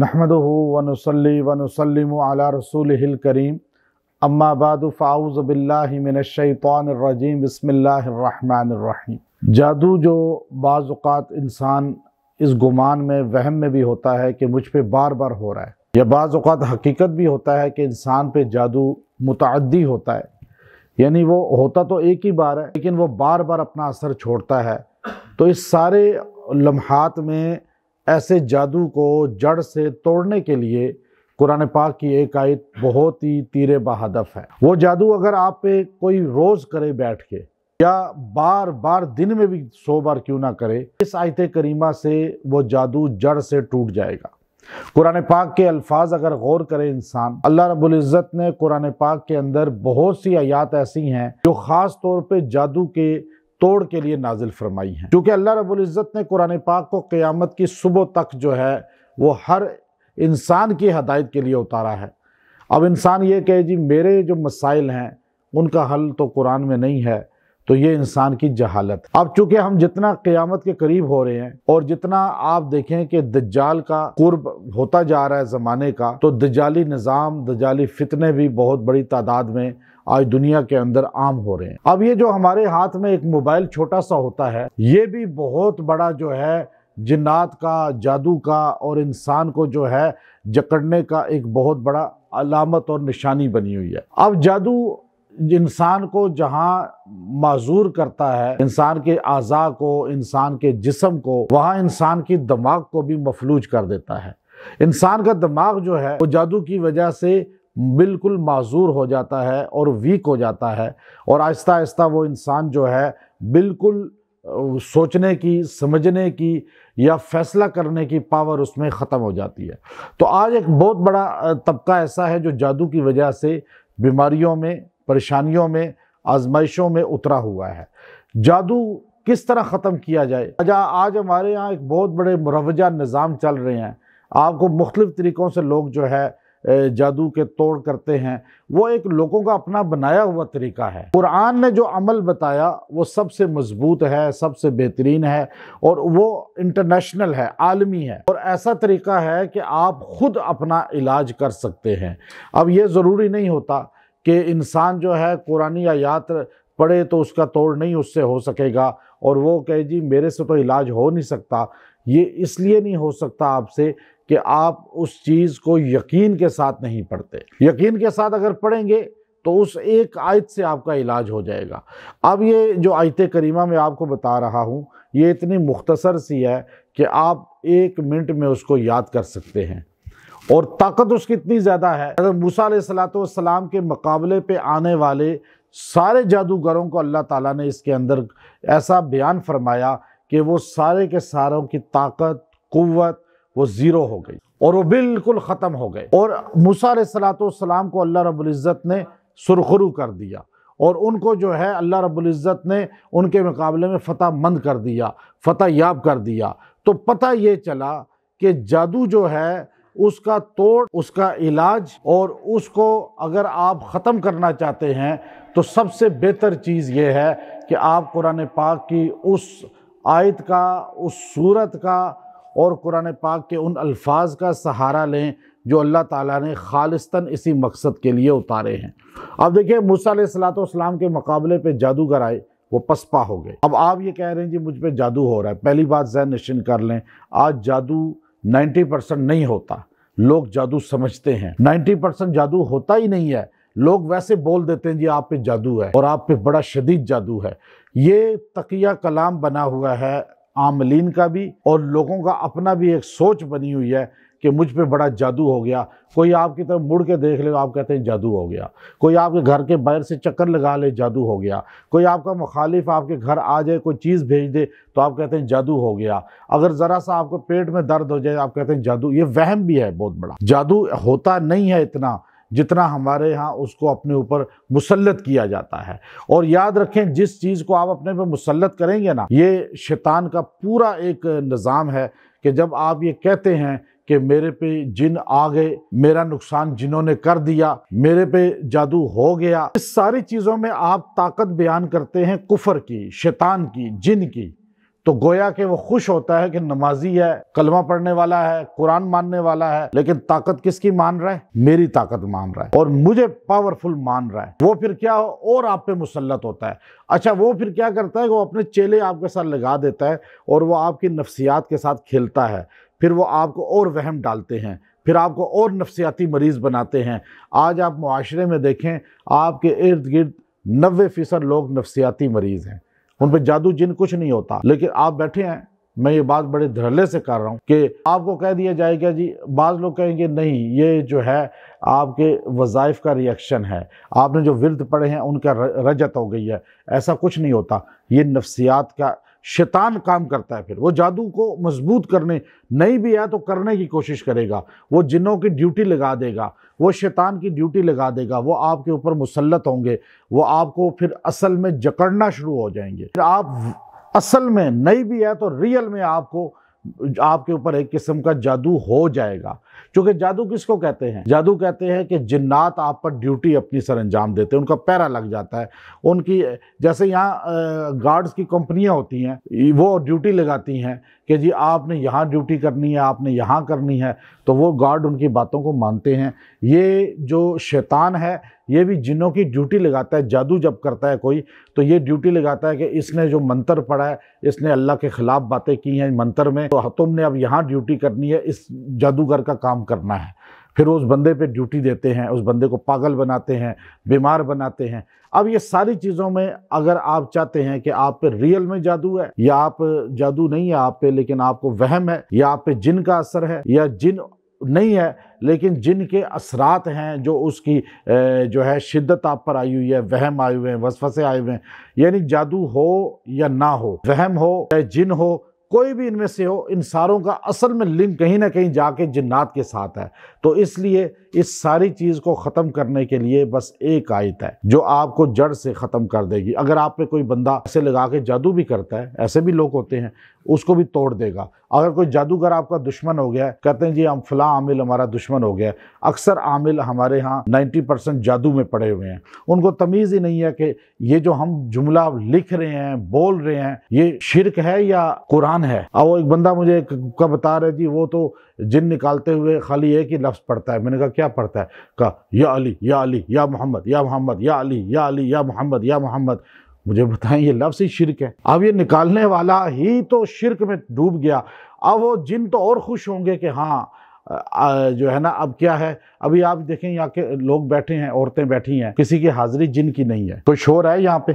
نحمد اللہ الرحمن الرحیم جادو جو بعض اوقات انسان اس گمان میں وہم میں بھی ہوتا ہے کہ مجھ پہ بار بار ہو رہا ہے یا بعض اوقات حقیقت بھی ہوتا ہے کہ انسان پہ جادو متعدی ہوتا ہے یعنی وہ ہوتا تو ایک ہی بار ہے لیکن وہ بار بار اپنا اثر چھوڑتا ہے تو اس سارے لمحات میں ایسے جادو کو جڑ سے توڑنے کے لیے قرآن پاک کی ایک آیت بہت ہی تیرے بہادف ہے وہ جادو اگر آپ پہ کوئی روز کرے بیٹھ کے یا بار بار دن میں بھی سو بار کیوں نہ کرے اس آیت کریمہ سے وہ جادو جڑ سے ٹوٹ جائے گا قرآن پاک کے الفاظ اگر غور کرے انسان اللہ رب العزت نے قرآن پاک کے اندر بہت سی آیات ایسی ہیں جو خاص طور پہ جادو کے توڑ کے لیے نازل فرمائی ہیں چونکہ اللہ رب العزت نے قرآن پاک کو قیامت کی صبح تک جو ہے وہ ہر انسان کی ہدایت کے لیے اتارا ہے اب انسان یہ کہے جی میرے جو مسائل ہیں ان کا حل تو قرآن میں نہیں ہے تو یہ انسان کی جہالت اب چونکہ ہم جتنا قیامت کے قریب ہو رہے ہیں اور جتنا آپ دیکھیں کہ دجال کا قرب ہوتا جا رہا ہے زمانے کا تو دجالی نظام دجالی فتنے بھی بہت بڑی تعداد میں آج دنیا کے اندر عام ہو رہے ہیں اب یہ جو ہمارے ہاتھ میں ایک موبائل چھوٹا سا ہوتا ہے یہ بھی بہت بڑا جو ہے جنات کا جادو کا اور انسان کو جو ہے جکڑنے کا ایک بہت بڑا علامت اور نشانی بنی ہوئی ہے اب جادو انسان کو جہاں معذور کرتا ہے انسان کے اعضاء کو انسان کے جسم کو وہاں انسان کی دماغ کو بھی مفلوج کر دیتا ہے انسان کا دماغ جو ہے وہ جادو کی وجہ سے بالکل معذور ہو جاتا ہے اور ویک ہو جاتا ہے اور آہستہ آہستہ وہ انسان جو ہے بالکل سوچنے کی سمجھنے کی یا فیصلہ کرنے کی پاور اس میں ختم ہو جاتی ہے تو آج ایک بہت بڑا طبقہ ایسا ہے جو جادو کی وجہ سے بیماریوں میں پریشانیوں میں آزمائشوں میں اترا ہوا ہے جادو کس طرح ختم کیا جائے آج, آج ہمارے یہاں ایک بہت بڑے مروجہ نظام چل رہے ہیں آپ کو مختلف طریقوں سے لوگ جو ہے جادو کے توڑ کرتے ہیں وہ ایک لوگوں کا اپنا بنایا ہوا طریقہ ہے قرآن نے جو عمل بتایا وہ سب سے مضبوط ہے سب سے بہترین ہے اور وہ انٹرنیشنل ہے عالمی ہے اور ایسا طریقہ ہے کہ آپ خود اپنا علاج کر سکتے ہیں اب یہ ضروری نہیں ہوتا کہ انسان جو ہے قرآن آیات پڑھے تو اس کا توڑ نہیں اس سے ہو سکے گا اور وہ کہے جی میرے سے تو علاج ہو نہیں سکتا یہ اس لیے نہیں ہو سکتا آپ سے کہ آپ اس چیز کو یقین کے ساتھ نہیں پڑھتے یقین کے ساتھ اگر پڑھیں گے تو اس ایک آیت سے آپ کا علاج ہو جائے گا اب یہ جو آیت کریمہ میں آپ کو بتا رہا ہوں یہ اتنی مختصر سی ہے کہ آپ ایک منٹ میں اس کو یاد کر سکتے ہیں اور طاقت اس کی اتنی زیادہ ہے موسیٰ علیہ السلاۃ والسلام کے مقابلے پہ آنے والے سارے جادوگروں کو اللہ تعالیٰ نے اس کے اندر ایسا بیان فرمایا کہ وہ سارے کے ساروں کی طاقت قوت وہ زیرو ہو گئی اور وہ بالکل ختم ہو گئے اور موسیٰ علیہ السلام کو اللہ رب العزت نے سرخرو کر دیا اور ان کو جو ہے اللہ رب العزت نے ان کے مقابلے میں فتح مند کر دیا فتح یاب کر دیا تو پتہ یہ چلا کہ جادو جو ہے اس کا توڑ اس کا علاج اور اس کو اگر آپ ختم کرنا چاہتے ہیں تو سب سے بہتر چیز یہ ہے کہ آپ قرآن پاک کی اس آیت کا اس صورت کا اور قرآن پاک کے ان الفاظ کا سہارا لیں جو اللہ تعالیٰ نے خالصتاً اسی مقصد کے لیے اتارے ہیں اب دیکھیں موسیٰ علیہ السلاۃ والسلام کے مقابلے پہ جادوگر آئے وہ پسپا ہو گئے اب آپ یہ کہہ رہے ہیں جی مجھ پہ جادو ہو رہا ہے پہلی بات ذہن نشین کر لیں آج جادو نائنٹی پرسنٹ نہیں ہوتا لوگ جادو سمجھتے ہیں نائنٹی پرسنٹ جادو ہوتا ہی نہیں ہے لوگ ویسے بول دیتے ہیں جی آپ پہ جادو ہے اور آپ پہ بڑا شدید جادو ہے یہ تقیہ کلام بنا ہوا ہے عاملین کا بھی اور لوگوں کا اپنا بھی ایک سوچ بنی ہوئی ہے کہ مجھ پہ بڑا جادو ہو گیا کوئی آپ کی طرف مڑ کے دیکھ لے آپ کہتے ہیں جادو ہو گیا کوئی آپ کے گھر کے باہر سے چکر لگا لے جادو ہو گیا کوئی آپ کا مخالف آپ کے گھر آ جائے کوئی چیز بھیج دے تو آپ کہتے ہیں جادو ہو گیا اگر ذرا سا آپ کو پیٹ میں درد ہو جائے آپ کہتے ہیں جادو یہ وہم بھی ہے بہت بڑا جادو ہوتا نہیں ہے اتنا جتنا ہمارے ہاں اس کو اپنے اوپر مسلط کیا جاتا ہے اور یاد رکھیں جس چیز کو آپ اپنے پہ مسلط کریں گے نا یہ شیطان کا پورا ایک نظام ہے کہ جب آپ یہ کہتے ہیں کہ میرے پہ جن آ گئے میرا نقصان جنہوں نے کر دیا میرے پہ جادو ہو گیا اس ساری چیزوں میں آپ طاقت بیان کرتے ہیں کفر کی شیطان کی جن کی تو گویا کہ وہ خوش ہوتا ہے کہ نمازی ہے کلمہ پڑھنے والا ہے قرآن ماننے والا ہے لیکن طاقت کس کی مان رہا ہے میری طاقت مان رہا ہے اور مجھے پاورفل مان رہا ہے وہ پھر کیا اور آپ پہ مسلط ہوتا ہے اچھا وہ پھر کیا کرتا ہے وہ اپنے چیلے آپ کے ساتھ لگا دیتا ہے اور وہ آپ کی نفسیات کے ساتھ کھیلتا ہے پھر وہ آپ کو اور وہم ڈالتے ہیں پھر آپ کو اور نفسیاتی مریض بناتے ہیں آج آپ معاشرے میں دیکھیں آپ کے ارد گرد نوے فیصد لوگ نفسیاتی مریض ہیں ان پہ جادو جن کچھ نہیں ہوتا لیکن آپ بیٹھے ہیں میں یہ بات بڑے دھرلے سے کر رہا ہوں کہ آپ کو کہہ دیا جائے گا جی بعض لوگ کہیں گے نہیں یہ جو ہے آپ کے وظائف کا ریئیکشن ہے آپ نے جو ورد پڑھے ہیں ان کا رجت ہو گئی ہے ایسا کچھ نہیں ہوتا یہ نفسیات کا شیطان کام کرتا ہے پھر وہ جادو کو مضبوط کرنے نہیں بھی ہے تو کرنے کی کوشش کرے گا وہ جنوں کی ڈیوٹی لگا دے گا وہ شیطان کی ڈیوٹی لگا دے گا وہ آپ کے اوپر مسلط ہوں گے وہ آپ کو پھر اصل میں جکڑنا شروع ہو جائیں گے پھر آپ اصل میں نہیں بھی ہے تو ریئل میں آپ کو آپ کے اوپر ایک قسم کا جادو ہو جائے گا چونکہ جادو کس کو کہتے ہیں جادو کہتے ہیں کہ جنات آپ پر ڈیوٹی اپنی سر انجام دیتے ہیں ان کا پیرا لگ جاتا ہے ان کی جیسے یہاں گارڈز کی کمپنیاں ہوتی ہیں وہ ڈیوٹی لگاتی ہیں کہ جی آپ نے یہاں ڈیوٹی کرنی ہے آپ نے یہاں کرنی ہے تو وہ گارڈ ان کی باتوں کو مانتے ہیں یہ جو شیطان ہے یہ بھی جنوں کی ڈیوٹی لگاتا ہے جادو جب کرتا ہے کوئی تو یہ ڈیوٹی لگاتا ہے کہ اس نے جو منتر پڑھا ہے اس نے اللہ کے خلاف باتیں کی ہیں منتر میں تو تم نے اب یہاں ڈیوٹی کرنی ہے اس جادوگر کام کام کرنا ہے پھر اس بندے پہ ڈیوٹی دیتے ہیں اس بندے کو پاگل بناتے ہیں بیمار بناتے ہیں اب یہ ساری چیزوں میں اگر آپ چاہتے ہیں کہ آپ پہ ریئل میں جادو ہے یا آپ جادو نہیں ہے آپ پہ لیکن آپ کو وہم ہے یا آپ پہ جن کا اثر ہے یا جن نہیں ہے لیکن جن کے اثرات ہیں جو اس کی جو ہے شدت آپ پر آئی ہوئی ہے وہم آئے ہوئے ہیں وسوسے آئے ہوئے ہیں یعنی جادو ہو یا نہ ہو وہم ہو یا جن ہو کوئی بھی ان میں سے ہو ان ساروں کا اصل میں لنک کہیں نہ کہیں جا کے جنات کے ساتھ ہے تو اس لیے اس ساری چیز کو ختم کرنے کے لیے بس ایک آیت ہے جو آپ کو جڑ سے ختم کر دے گی اگر آپ پہ کوئی بندہ ایسے لگا کے جادو بھی کرتا ہے ایسے بھی لوگ ہوتے ہیں اس کو بھی توڑ دے گا اگر کوئی جادوگر آپ کا دشمن ہو گیا ہے کہتے ہیں جی ہم فلاں عامل ہمارا دشمن ہو گیا ہے اکثر عامل ہمارے ہاں نائنٹی پرسنٹ جادو میں پڑے ہوئے ہیں ان کو تمیز ہی نہیں ہے کہ یہ جو ہم جملہ لکھ رہے ہیں بول رہے ہیں یہ شرک ہے یا قرآن ہے اور ایک بندہ مجھے کا بتا رہا ہے جی وہ تو جن نکالتے ہوئے خالی ایک ہی لفظ پڑتا ہے میں نے کہا کیا پڑھتا ہے کہا یا علی یا علی یا محمد یا محمد یا علی یا علی یا محمد یا محمد مجھے بتائیں یہ لفظ ہی شرک ہے اب یہ نکالنے والا ہی تو شرک میں ڈوب گیا اب وہ جن تو اور خوش ہوں گے کہ ہاں جو ہے نا اب کیا ہے ابھی آپ دیکھیں یہاں کے لوگ بیٹھے ہیں عورتیں بیٹھی ہیں کسی کی حاضری جن کی نہیں ہے کوئی شور ہے یہاں پہ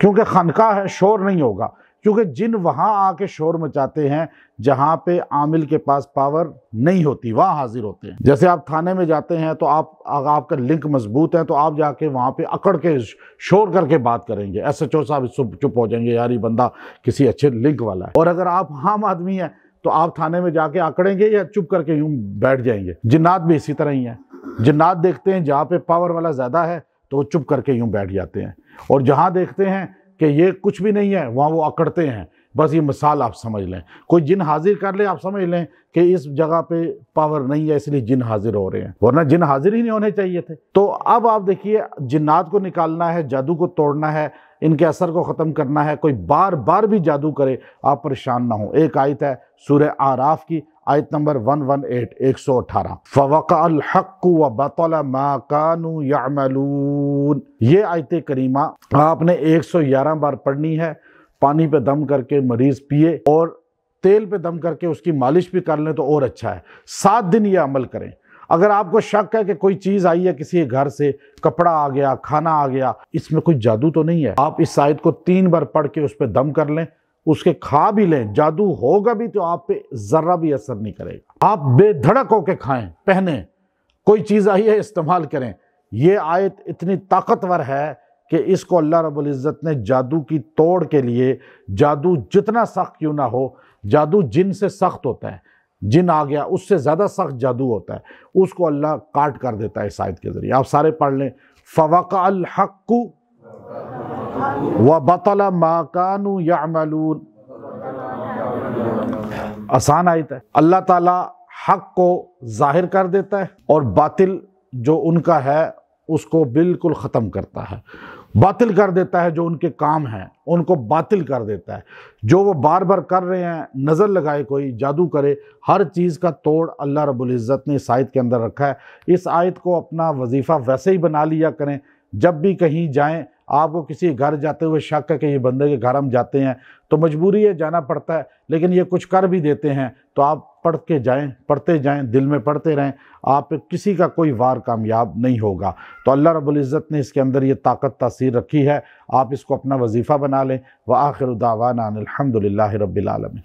کیونکہ خانقاہ ہے شور نہیں ہوگا کیونکہ جن وہاں آ کے شور مچاتے ہیں جہاں پہ عامل کے پاس پاور نہیں ہوتی وہاں حاضر ہوتے ہیں جیسے آپ تھانے میں جاتے ہیں تو آپ آپ کا لنک مضبوط ہے تو آپ جا کے وہاں پہ اکڑ کے شور کر کے بات کریں گے ایس ایچ او صاحب چپ چپ ہو جائیں گے یاری بندہ کسی اچھے لنک والا ہے اور اگر آپ عام آدمی ہیں تو آپ تھانے میں جا کے اکڑیں گے یا چپ کر کے یوں بیٹھ جائیں گے جنات بھی اسی طرح ہی ہیں جنات دیکھتے ہیں جہاں پہ پاور والا زیادہ ہے تو وہ چپ کر کے یوں بیٹھ جاتے ہیں اور جہاں دیکھتے ہیں کہ یہ کچھ بھی نہیں ہے وہاں وہ اکڑتے ہیں بس یہ مثال آپ سمجھ لیں کوئی جن حاضر کر لے آپ سمجھ لیں کہ اس جگہ پہ پاور نہیں ہے اس لیے جن حاضر ہو رہے ہیں ورنہ جن حاضر ہی نہیں ہونے چاہیے تھے تو اب آپ دیکھیے جنات کو نکالنا ہے جادو کو توڑنا ہے ان کے اثر کو ختم کرنا ہے کوئی بار بار بھی جادو کرے آپ پریشان نہ ہوں ایک آیت ہے سورہ آراف کی آیت نمبر فوق الحقان یہ آیت کریمہ آپ نے ایک سو بار پڑھنی ہے پانی پہ دم کر کے مریض پیئے اور تیل پہ دم کر کے اس کی مالش بھی کر لیں تو اور اچھا ہے سات دن یہ عمل کریں اگر آپ کو شک ہے کہ کوئی چیز آئی ہے کسی گھر سے کپڑا آ گیا کھانا آ گیا اس میں کچھ جادو تو نہیں ہے آپ اس آیت کو تین بار پڑھ کے اس پہ دم کر لیں اس کے کھا بھی لیں جادو ہوگا بھی تو آپ پہ ذرہ بھی اثر نہیں کرے گا آپ بے دھڑک ہو کے کھائیں پہنیں کوئی چیز آئی ہے استعمال کریں یہ آیت اتنی طاقتور ہے کہ اس کو اللہ رب العزت نے جادو کی توڑ کے لیے جادو جتنا سخت کیوں نہ ہو جادو جن سے سخت ہوتا ہے جن آ گیا اس سے زیادہ سخت جادو ہوتا ہے اس کو اللہ کاٹ کر دیتا ہے اس آیت کے ذریعے آپ سارے پڑھ لیں فوق الحق و تعالیٰ ماکان یا امعلون آسان آیت ہے اللہ تعالیٰ حق کو ظاہر کر دیتا ہے اور باطل جو ان کا ہے اس کو بالکل ختم کرتا ہے باطل کر دیتا ہے جو ان کے کام ہیں ان کو باطل کر دیتا ہے جو وہ بار بار کر رہے ہیں نظر لگائے کوئی جادو کرے ہر چیز کا توڑ اللہ رب العزت نے اس آیت کے اندر رکھا ہے اس آیت کو اپنا وظیفہ ویسے ہی بنا لیا کریں جب بھی کہیں جائیں آپ کو کسی گھر جاتے ہوئے شک ہے کہ یہ بندے کے گھر ہم جاتے ہیں تو مجبوری ہے جانا پڑتا ہے لیکن یہ کچھ کر بھی دیتے ہیں تو آپ پڑھ کے جائیں پڑھتے جائیں دل میں پڑھتے رہیں آپ کسی کا کوئی وار کامیاب نہیں ہوگا تو اللہ رب العزت نے اس کے اندر یہ طاقت تاثیر رکھی ہے آپ اس کو اپنا وظیفہ بنا لیں وہ آخر الداو الحمد للہ رب العالمین